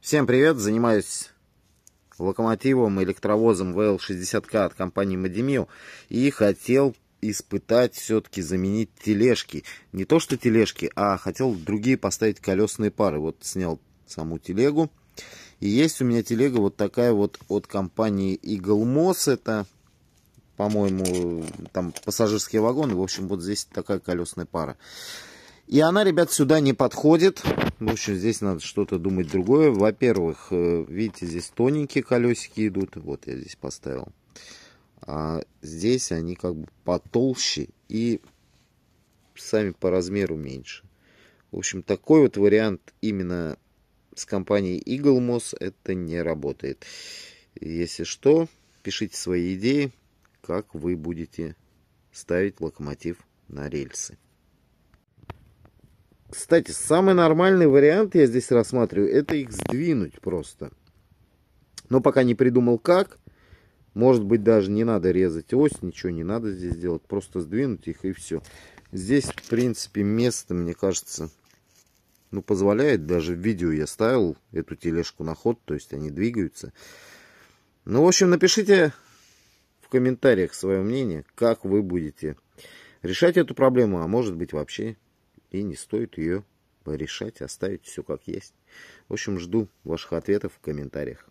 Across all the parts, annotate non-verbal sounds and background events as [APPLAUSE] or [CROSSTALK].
Всем привет, занимаюсь локомотивом, электровозом vl 60 k от компании Мадемио и хотел испытать, все-таки заменить тележки. Не то что тележки, а хотел другие поставить колесные пары. Вот снял саму телегу. И есть у меня телега вот такая вот от компании Eagle Это, по-моему, там пассажирские вагоны. В общем, вот здесь такая колесная пара. И она, ребят, сюда не подходит. В общем, здесь надо что-то думать другое. Во-первых, э, видите, здесь тоненькие колесики идут. Вот я здесь поставил. А здесь они как бы потолще и сами по размеру меньше. В общем, такой вот вариант именно с компанией Eagle Moss это не работает. Если что, пишите свои идеи, как вы будете ставить локомотив на рельсы. Кстати, самый нормальный вариант я здесь рассматриваю, это их сдвинуть просто. Но пока не придумал как. Может быть, даже не надо резать ось, ничего не надо здесь делать. Просто сдвинуть их и все. Здесь, в принципе, место, мне кажется, ну, позволяет. Даже в видео я ставил эту тележку на ход, то есть они двигаются. Ну, в общем, напишите в комментариях свое мнение, как вы будете решать эту проблему, а может быть вообще и не стоит ее решать, оставить все как есть. В общем, жду ваших ответов в комментариях.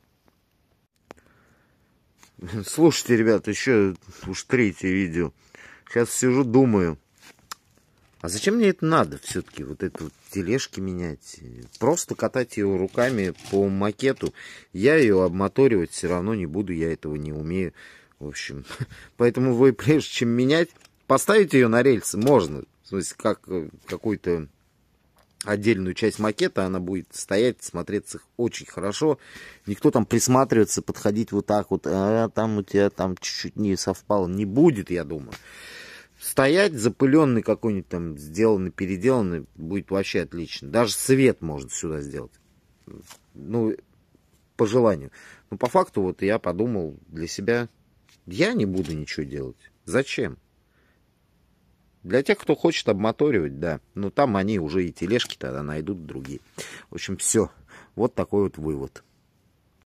Слушайте, ребят, еще уж третье видео. Сейчас сижу, думаю. А зачем мне это надо все-таки, вот эту вот тележки менять? Просто катать ее руками по макету. Я ее обмоторивать все равно не буду, я этого не умею. В общем, [LAUGHS] поэтому вы прежде чем менять, поставить ее на рельсы можно. То есть как э, какой-то отдельную часть макета, она будет стоять, смотреться очень хорошо. Никто там присматриваться, подходить вот так вот, а там у тебя там чуть-чуть не совпало, не будет, я думаю. Стоять запыленный какой-нибудь там, сделанный, переделанный, будет вообще отлично. Даже свет можно сюда сделать. Ну, по желанию. Но по факту вот я подумал для себя, я не буду ничего делать. Зачем? Для тех, кто хочет обмоторивать, да. Но там они уже и тележки тогда найдут другие. В общем, все. Вот такой вот вывод.